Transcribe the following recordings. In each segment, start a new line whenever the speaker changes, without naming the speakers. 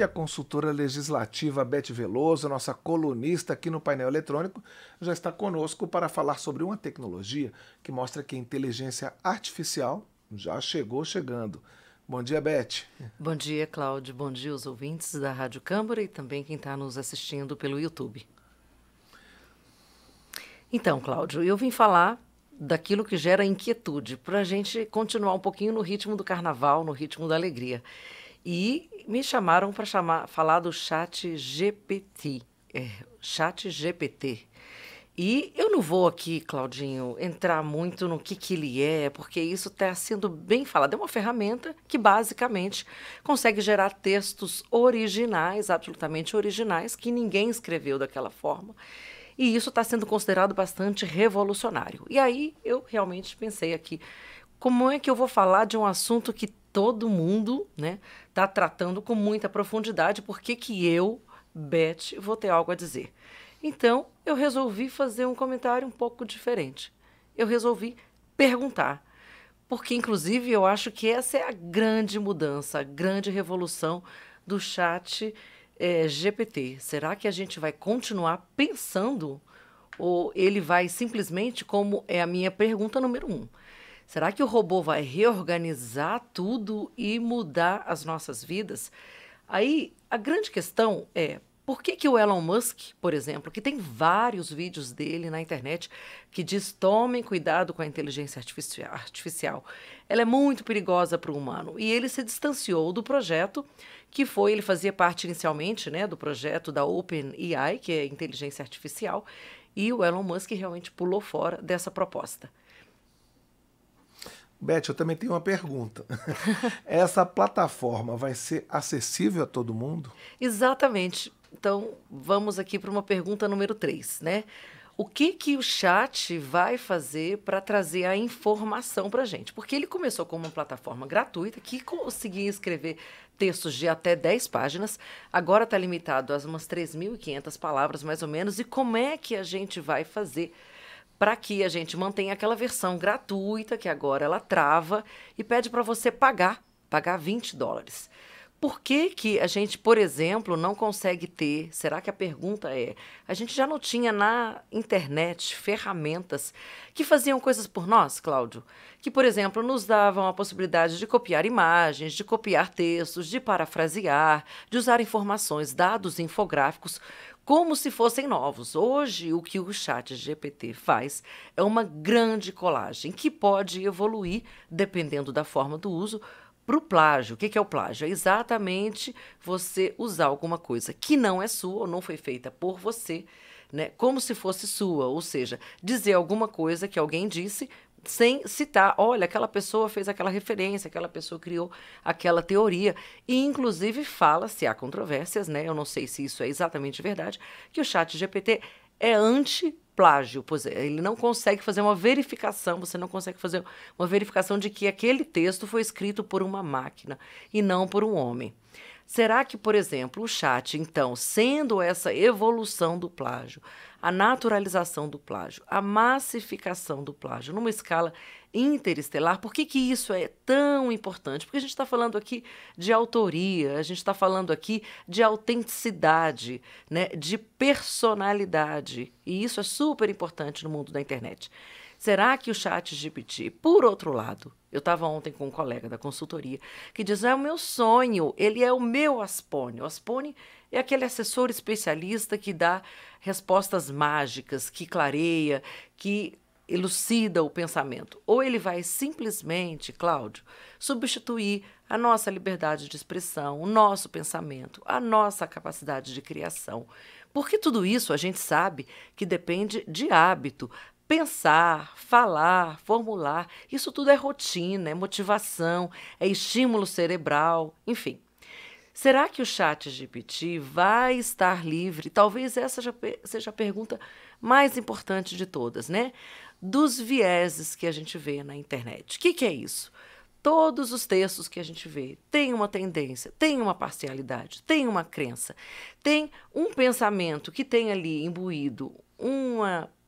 e a consultora legislativa Beth Veloso, nossa colunista aqui no painel eletrônico, já está conosco para falar sobre uma tecnologia que mostra que a inteligência artificial já chegou chegando. Bom dia, Beth.
Bom dia, Cláudio. Bom dia os ouvintes da Rádio Câmara e também quem está nos assistindo pelo YouTube. Então, Cláudio, eu vim falar daquilo que gera inquietude, para a gente continuar um pouquinho no ritmo do carnaval, no ritmo da alegria. E me chamaram para chamar, falar do chat GPT, é, chat GPT. E eu não vou aqui, Claudinho, entrar muito no que, que ele é, porque isso está sendo bem falado. É uma ferramenta que basicamente consegue gerar textos originais, absolutamente originais, que ninguém escreveu daquela forma. E isso está sendo considerado bastante revolucionário. E aí eu realmente pensei aqui, como é que eu vou falar de um assunto que todo mundo né, está tratando com muita profundidade por que eu, Beth, vou ter algo a dizer. Então, eu resolvi fazer um comentário um pouco diferente. Eu resolvi perguntar. Porque, inclusive, eu acho que essa é a grande mudança, a grande revolução do chat é, eh, GPT. Será que a gente vai continuar pensando ou ele vai simplesmente como é a minha pergunta número um? Será que o robô vai reorganizar tudo e mudar as nossas vidas? Aí a grande questão é por que, que o Elon Musk, por exemplo, que tem vários vídeos dele na internet que diz tomem cuidado com a inteligência artificial, ela é muito perigosa para o humano e ele se distanciou do projeto que foi ele fazia parte inicialmente, né, do projeto da OpenAI que é inteligência artificial e o Elon Musk realmente pulou fora dessa proposta.
Beth, eu também tenho uma pergunta. Essa plataforma vai ser acessível a todo mundo?
Exatamente. Então, vamos aqui para uma pergunta número 3, né? O que, que o chat vai fazer para trazer a informação para a gente? Porque ele começou como uma plataforma gratuita que conseguia escrever textos de até 10 páginas, agora está limitado a umas 3.500 palavras mais ou menos. E como é que a gente vai fazer para que a gente mantenha aquela versão gratuita que agora ela trava e pede para você pagar, pagar 20 dólares. Por que, que a gente, por exemplo, não consegue ter? Será que a pergunta é? A gente já não tinha na internet ferramentas que faziam coisas por nós, Cláudio? Que, por exemplo, nos davam a possibilidade de copiar imagens, de copiar textos, de parafrasear, de usar informações, dados infográficos como se fossem novos. Hoje, o que o chat GPT faz é uma grande colagem que pode evoluir dependendo da forma do uso para o plágio, o que, que é o plágio? É exatamente você usar alguma coisa que não é sua ou não foi feita por você, né? como se fosse sua, ou seja, dizer alguma coisa que alguém disse sem citar, olha, aquela pessoa fez aquela referência, aquela pessoa criou aquela teoria. E, inclusive, fala-se, há controvérsias, né? Eu não sei se isso é exatamente verdade, que o chat GPT é anti plágio, pois é, ele não consegue fazer uma verificação, você não consegue fazer uma verificação de que aquele texto foi escrito por uma máquina e não por um homem. Será que, por exemplo, o chat, então, sendo essa evolução do plágio, a naturalização do plágio, a massificação do plágio, numa escala interestelar. Por que, que isso é tão importante? Porque a gente está falando aqui de autoria, a gente está falando aqui de autenticidade, né? de personalidade. E isso é super importante no mundo da internet. Será que o chat GPT, por outro lado, eu estava ontem com um colega da consultoria que diz: é o meu sonho, ele é o meu Aspone. O Aspone é aquele assessor especialista que dá respostas mágicas, que clareia, que elucida o pensamento, ou ele vai simplesmente, Cláudio, substituir a nossa liberdade de expressão, o nosso pensamento, a nossa capacidade de criação. Porque tudo isso a gente sabe que depende de hábito. Pensar, falar, formular, isso tudo é rotina, é motivação, é estímulo cerebral, enfim. Será que o chat GPT vai estar livre? Talvez essa seja a pergunta mais importante de todas, né? dos vieses que a gente vê na internet. O que, que é isso? Todos os textos que a gente vê têm uma tendência, têm uma parcialidade, têm uma crença, tem um pensamento que tem ali imbuído um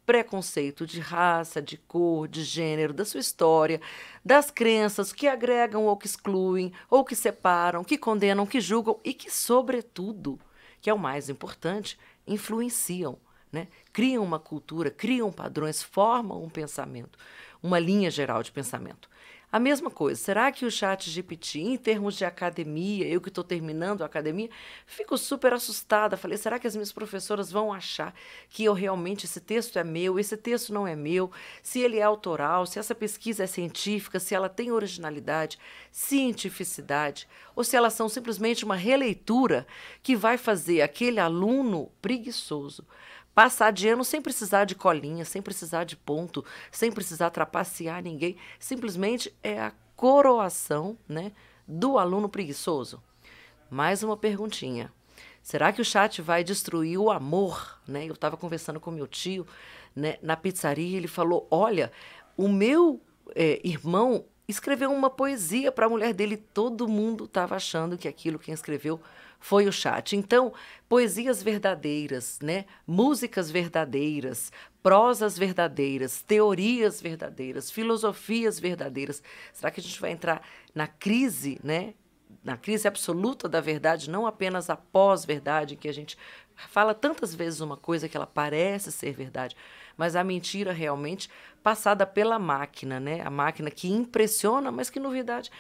preconceito de raça, de cor, de gênero, da sua história, das crenças que agregam ou que excluem, ou que separam, que condenam, que julgam e que, sobretudo, que é o mais importante, influenciam né? Criam uma cultura, criam padrões, formam um pensamento, uma linha geral de pensamento. A mesma coisa, será que o chat GPT, em termos de academia, eu que estou terminando a academia, fico super assustada. Falei, será que as minhas professoras vão achar que eu realmente, esse texto é meu, esse texto não é meu, se ele é autoral, se essa pesquisa é científica, se ela tem originalidade, cientificidade, ou se elas são simplesmente uma releitura que vai fazer aquele aluno preguiçoso Passar de ano sem precisar de colinha, sem precisar de ponto, sem precisar trapacear ninguém. Simplesmente é a coroação né, do aluno preguiçoso. Mais uma perguntinha. Será que o chat vai destruir o amor? Né? Eu estava conversando com meu tio né, na pizzaria ele falou: Olha, o meu é, irmão escreveu uma poesia para a mulher dele. Todo mundo estava achando que aquilo quem escreveu foi o chat. Então, poesias verdadeiras, né? músicas verdadeiras, prosas verdadeiras, teorias verdadeiras, filosofias verdadeiras. Será que a gente vai entrar na crise, né? na crise absoluta da verdade, não apenas a pós-verdade, que a gente fala tantas vezes uma coisa que ela parece ser verdade, mas a mentira realmente passada pela máquina, né? A máquina que impressiona, mas que, na verdade,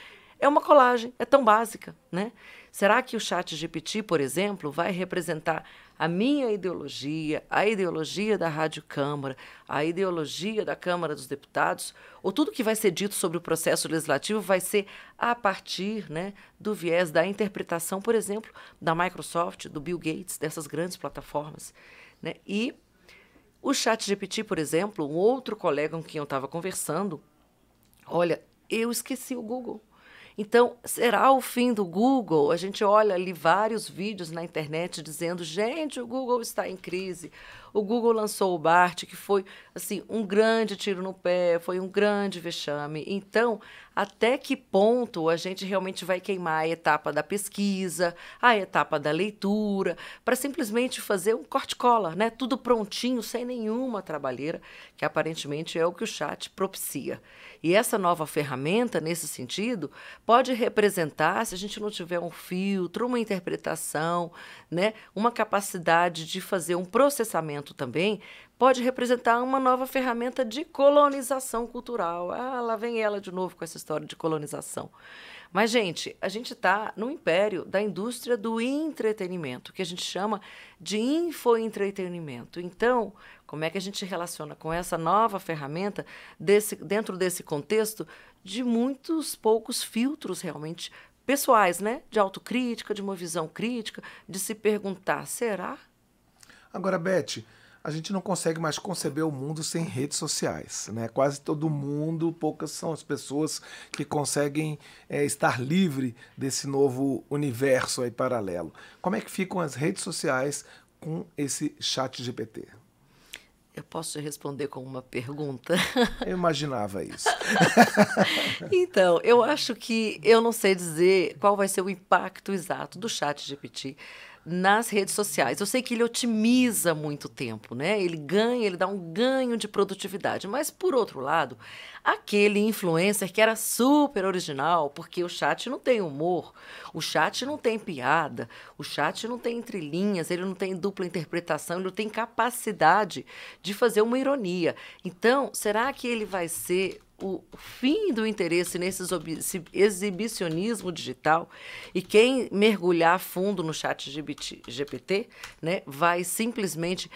é uma colagem, é tão básica, né? Será que o chat GPT, por exemplo, vai representar a minha ideologia, a ideologia da Rádio Câmara, a ideologia da Câmara dos Deputados, ou tudo que vai ser dito sobre o processo legislativo vai ser a partir né, do viés da interpretação, por exemplo, da Microsoft, do Bill Gates, dessas grandes plataformas. Né? E o chat GPT, por exemplo, um outro colega com quem eu estava conversando, olha, eu esqueci o Google. Então, será o fim do Google? A gente olha ali vários vídeos na internet dizendo: gente, o Google está em crise, o Google lançou o BART, que foi assim um grande tiro no pé, foi um grande vexame. Então, até que ponto a gente realmente vai queimar a etapa da pesquisa, a etapa da leitura, para simplesmente fazer um corte-cola, né? Tudo prontinho, sem nenhuma trabalheira, que aparentemente é o que o chat propicia. E essa nova ferramenta, nesse sentido, pode representar, se a gente não tiver um filtro, uma interpretação, né? Uma capacidade de fazer um processamento também, pode representar uma nova ferramenta de colonização cultural. Ah, lá vem ela de novo com essa história de colonização. Mas, gente, a gente está no império da indústria do entretenimento, que a gente chama de infoentretenimento. Então, como é que a gente relaciona com essa nova ferramenta desse, dentro desse contexto de muitos poucos filtros realmente pessoais, né? De autocrítica, de uma visão crítica, de se perguntar: será
Agora, Beth, a gente não consegue mais conceber o mundo sem redes sociais, né? Quase todo mundo, poucas são as pessoas que conseguem é, estar livre desse novo universo aí paralelo. Como é que ficam as redes sociais com esse chat GPT? Eu posso te responder com uma pergunta? Eu imaginava isso.
então, eu acho que eu não sei dizer qual vai ser o impacto exato do chat GPT nas redes sociais. Eu sei que ele otimiza muito tempo, né? Ele ganha, ele dá um ganho de produtividade. Mas, por outro lado, Aquele influencer que era super original, porque o chat não tem humor, o chat não tem piada, o chat não tem entrelinhas, ele não tem dupla interpretação, ele não tem capacidade de fazer uma ironia. Então, será que ele vai ser o fim do interesse nesse exibicionismo digital e quem mergulhar fundo no chat GPT né, vai simplesmente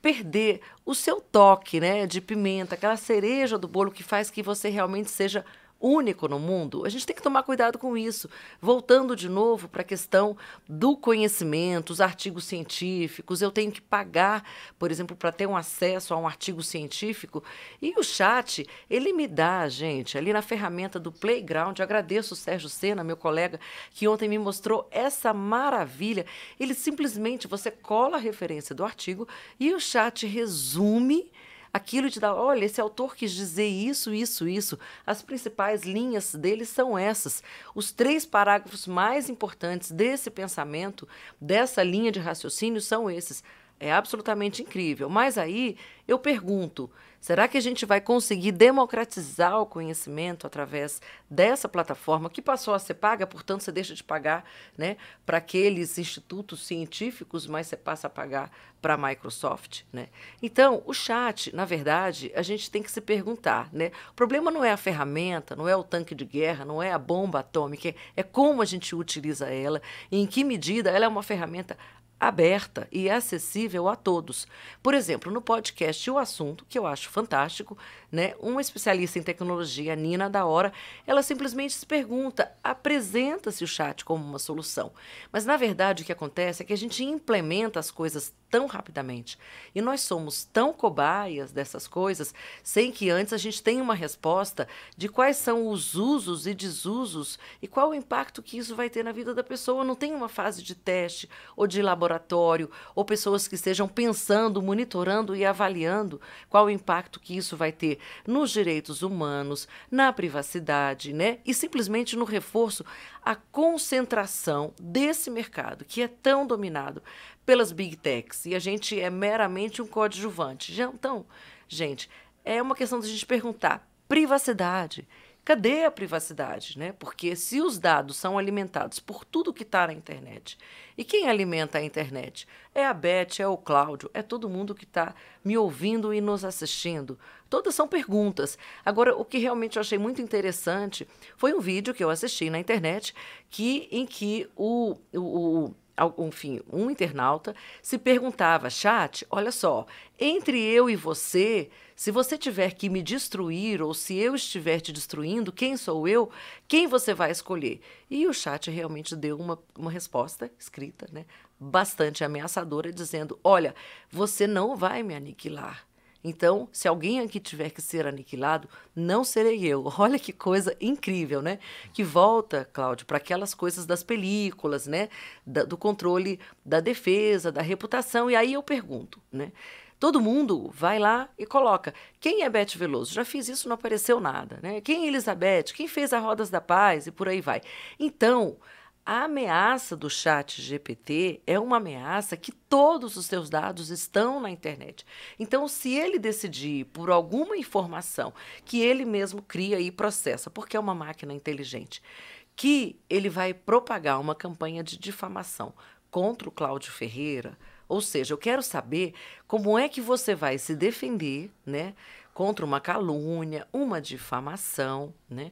perder o seu toque, né, de pimenta, aquela cereja do bolo que faz que você realmente seja único no mundo, a gente tem que tomar cuidado com isso. Voltando de novo para a questão do conhecimento, os artigos científicos, eu tenho que pagar, por exemplo, para ter um acesso a um artigo científico. E o chat, ele me dá, gente, ali na ferramenta do Playground, eu agradeço o Sérgio Sena, meu colega, que ontem me mostrou essa maravilha. Ele simplesmente, você cola a referência do artigo e o chat resume aquilo te dá, olha, esse autor quis dizer isso, isso, isso. As principais linhas dele são essas. Os três parágrafos mais importantes desse pensamento, dessa linha de raciocínio, são esses. É absolutamente incrível. Mas aí eu pergunto: será que a gente vai conseguir democratizar o conhecimento através dessa plataforma que passou a ser paga, portanto, você deixa de pagar né, para aqueles institutos científicos, mas você passa a pagar para a Microsoft? Né? Então, o chat, na verdade, a gente tem que se perguntar: né? o problema não é a ferramenta, não é o tanque de guerra, não é a bomba atômica, é como a gente utiliza ela, e em que medida ela é uma ferramenta aberta e acessível a todos. Por exemplo, no podcast O Assunto, que eu acho fantástico, né? Uma especialista em tecnologia, Nina da Hora, ela simplesmente se pergunta, apresenta-se o chat como uma solução. Mas na verdade o que acontece é que a gente implementa as coisas tão rapidamente e nós somos tão cobaias dessas coisas sem que antes a gente tenha uma resposta de quais são os usos e desusos e qual o impacto que isso vai ter na vida da pessoa. Não tem uma fase de teste ou de elaboração laboratório ou pessoas que estejam pensando, monitorando e avaliando qual o impacto que isso vai ter nos direitos humanos, na privacidade, né? E simplesmente no reforço à concentração desse mercado que é tão dominado pelas big techs e a gente é meramente um coadjuvante. Então, gente, é uma questão da gente perguntar privacidade Cadê a privacidade? Né? Porque se os dados são alimentados por tudo que está na internet, e quem alimenta a internet? É a Beth, é o Cláudio, é todo mundo que está me ouvindo e nos assistindo. Todas são perguntas. Agora, o que realmente eu achei muito interessante foi um vídeo que eu assisti na internet que, em que o, o, o enfim, um internauta, se perguntava, chat, olha só, entre eu e você, se você tiver que me destruir ou se eu estiver te destruindo, quem sou eu? Quem você vai escolher? E o chat realmente deu uma, uma resposta escrita, né? Bastante ameaçadora, dizendo: Olha, você não vai me aniquilar então, se alguém aqui tiver que ser aniquilado, não serei eu. Olha que coisa incrível, né? Que volta, Cláudio, para aquelas coisas das películas, né? Da, do controle da defesa, da reputação. E aí eu pergunto, né? Todo mundo vai lá e coloca. Quem é Bete Veloso? Já fiz isso, não apareceu nada, né? Quem é Elizabeth? Quem fez a Rodas da Paz? E por aí vai. Então, a ameaça do chat GPT é uma ameaça que todos os seus dados estão na internet. Então, se ele decidir por alguma informação que ele mesmo cria e processa, porque é uma máquina inteligente, que ele vai propagar uma campanha de difamação contra o Cláudio Ferreira, ou seja, eu quero saber como é que você vai se defender, né, contra uma calúnia, uma difamação, né?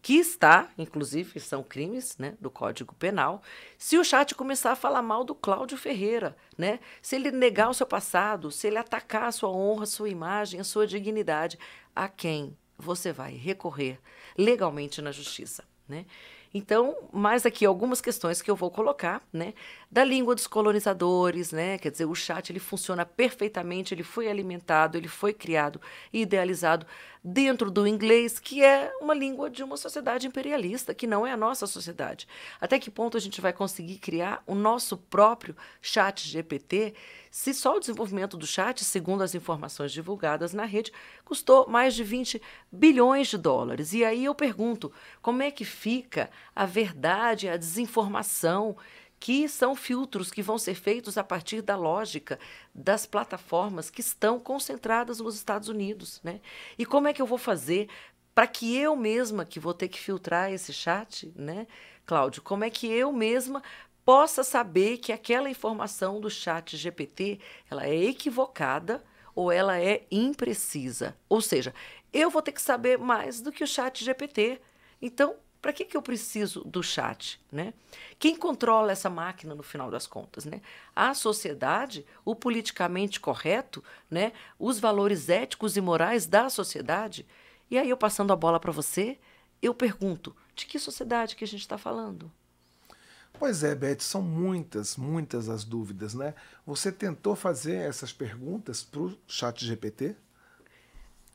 que está, inclusive, são crimes né, do Código Penal, se o chat começar a falar mal do Cláudio Ferreira, né? se ele negar o seu passado, se ele atacar a sua honra, a sua imagem, a sua dignidade, a quem você vai recorrer legalmente na justiça? Né? Então, mais aqui algumas questões que eu vou colocar, né? da língua dos colonizadores, né? Quer dizer, o chat ele funciona perfeitamente, ele foi alimentado, ele foi criado e idealizado dentro do inglês, que é uma língua de uma sociedade imperialista, que não é a nossa sociedade. Até que ponto a gente vai conseguir criar o nosso próprio chat GPT, se só o desenvolvimento do chat, segundo as informações divulgadas na rede, custou mais de 20 bilhões de dólares. E aí eu pergunto, como é que fica a verdade, a desinformação que são filtros que vão ser feitos a partir da lógica das plataformas que estão concentradas nos Estados Unidos. Né? E como é que eu vou fazer para que eu mesma, que vou ter que filtrar esse chat, né, Cláudio, como é que eu mesma possa saber que aquela informação do chat GPT ela é equivocada ou ela é imprecisa? Ou seja, eu vou ter que saber mais do que o chat GPT. Então, para que, que eu preciso do chat? Né? Quem controla essa máquina no final das contas? Né? A sociedade, o politicamente correto, né? os valores éticos e morais da sociedade. E aí, eu passando a bola para você, eu pergunto: de que sociedade que a gente está falando?
Pois é, Beth, são muitas, muitas as dúvidas, né? Você tentou fazer essas perguntas para o chat GPT?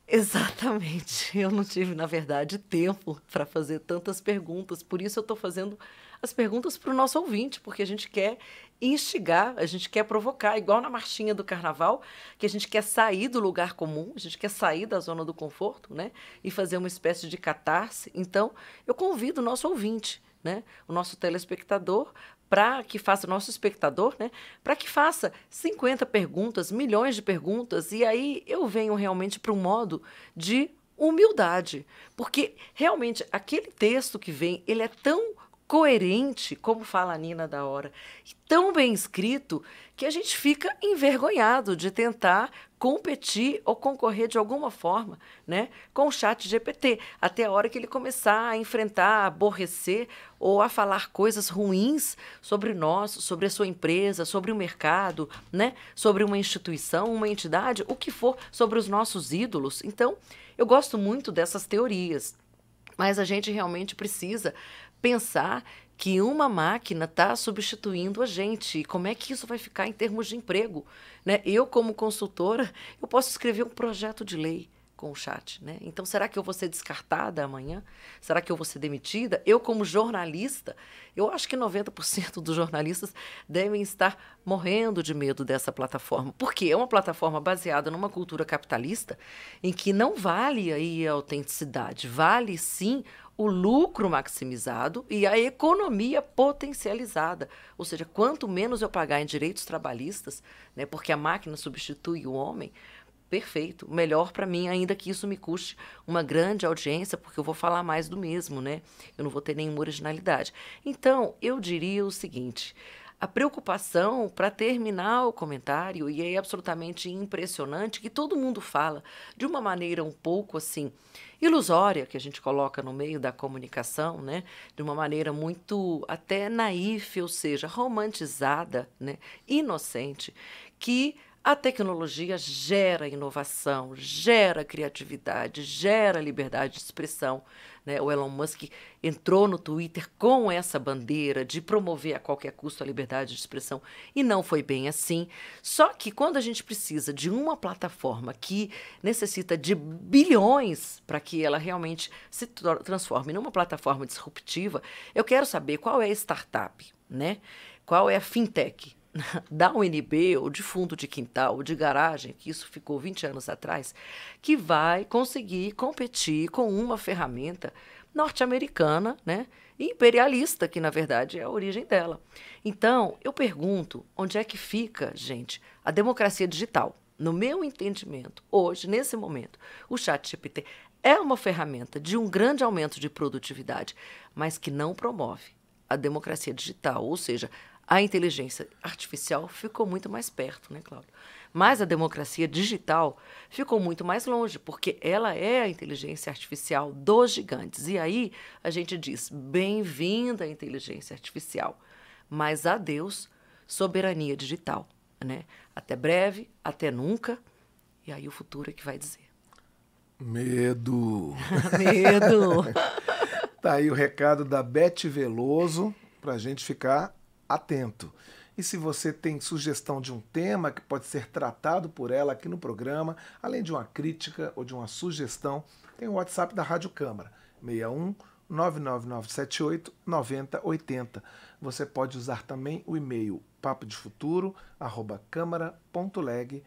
Exatamente. Eu não tive, na verdade, tempo para fazer tantas perguntas. Por
isso eu estou fazendo as perguntas para o nosso ouvinte, porque a gente quer instigar, a gente quer provocar, igual na marchinha do carnaval, que a gente quer sair do lugar comum, a gente quer sair da zona do conforto, né? E fazer uma espécie de catarse. Então, eu convido o nosso ouvinte, né? O nosso telespectador para que faça, nosso espectador, né? Para que faça 50 perguntas, milhões de perguntas, e aí eu venho realmente para um modo de humildade. Porque realmente aquele texto que vem, ele é tão coerente, como fala a Nina da Hora, e tão bem escrito que a gente fica envergonhado de tentar competir ou concorrer de alguma forma, né, com o chat GPT, até a hora que ele começar a enfrentar, a aborrecer ou a falar coisas ruins sobre nós, sobre a sua empresa, sobre o mercado, né, sobre uma instituição, uma entidade, o que for, sobre os nossos ídolos. Então, eu gosto muito dessas teorias mas a gente realmente precisa pensar que uma máquina está substituindo a gente. E como é que isso vai ficar em termos de emprego? Né? Eu, como consultora, eu posso escrever um projeto de lei com o chat. Né? Então, será que eu vou ser descartada amanhã? Será que eu vou ser demitida? Eu, como jornalista, eu acho que 90% dos jornalistas devem estar morrendo de medo dessa plataforma, porque é uma plataforma baseada numa cultura capitalista em que não vale aí a autenticidade, vale sim o lucro maximizado e a economia potencializada. Ou seja, quanto menos eu pagar em direitos trabalhistas, né, porque a máquina substitui o homem, perfeito, melhor para mim, ainda que isso me custe uma grande audiência, porque eu vou falar mais do mesmo, né? Eu não vou ter nenhuma originalidade. Então, eu diria o seguinte: a preocupação para terminar o comentário, e é absolutamente impressionante que todo mundo fala de uma maneira um pouco assim ilusória que a gente coloca no meio da comunicação, né? De uma maneira muito até naif, ou seja, romantizada, né? Inocente, que a tecnologia gera inovação, gera criatividade, gera liberdade de expressão, né? O Elon Musk entrou no Twitter com essa bandeira de promover a qualquer custo a liberdade de expressão e não foi bem assim. Só que quando a gente precisa de uma plataforma que necessita de bilhões para que ela realmente se transforme numa plataforma disruptiva, eu quero saber qual é a startup, né? Qual é a fintech? da UNB ou de fundo de quintal ou de garagem, que isso ficou 20 anos atrás, que vai conseguir competir com uma ferramenta norte-americana, né? imperialista, que na verdade é a origem dela. Então, eu pergunto, onde é que fica, gente, a democracia digital? No meu entendimento, hoje, nesse momento, o chat GPT é uma ferramenta de um grande aumento de produtividade, mas que não promove a democracia digital, ou seja, a inteligência artificial ficou muito mais perto, né, Cláudio? Mas a democracia digital ficou muito mais longe, porque ela é a inteligência artificial dos gigantes. E aí a gente diz: bem-vinda à inteligência artificial, mas adeus soberania digital. Né? Até breve, até nunca, e aí o futuro é que vai dizer.
Medo! Medo! tá aí o recado da Beth Veloso, para a gente ficar atento. E se você tem sugestão de um tema que pode ser tratado por ela aqui no programa, além de uma crítica ou de uma sugestão, tem o WhatsApp da Rádio Câmara, 61 99978 9080. Você pode usar também o e-mail papodefuturo@câmara.leg.br.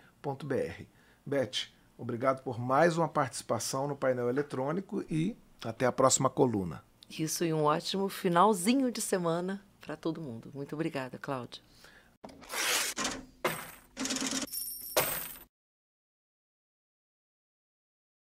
Beth, obrigado por mais uma participação no painel eletrônico e até a próxima coluna. Isso e um ótimo
finalzinho de semana para todo mundo. Muito obrigada, Cláudia.